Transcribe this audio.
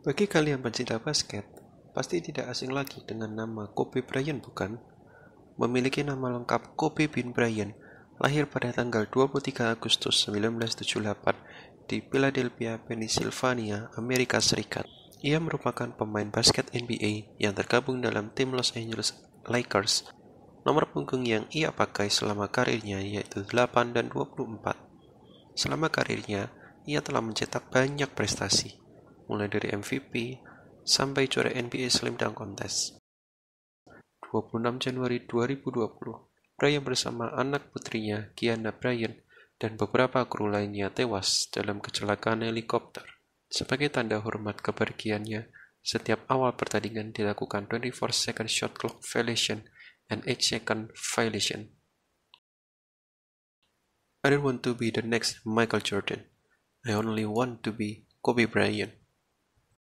Bagi kalian pencinta basket, pasti tidak asing lagi dengan nama Kobe Bryant bukan? Memiliki nama lengkap Kobe bin Bryant, lahir pada tanggal 23 Agustus 1978 di Philadelphia, Pennsylvania, Amerika Serikat. Ia merupakan pemain basket NBA yang tergabung dalam tim Los Angeles Lakers. Nomor punggung yang ia pakai selama karirnya yaitu 8 dan 24. Selama karirnya, ia telah mencetak banyak prestasi, mulai dari MVP sampai juara NBA Slam Dunk Contest. 26 Januari 2020, Brian bersama anak putrinya Kiana Bryan dan beberapa kru lainnya tewas dalam kecelakaan helikopter. Sebagai tanda hormat kepergiannya, setiap awal pertandingan dilakukan 24 second shot clock violation and 8 second violation. I don't want to be the next Michael Jordan. I only want to be Kobe Bryant.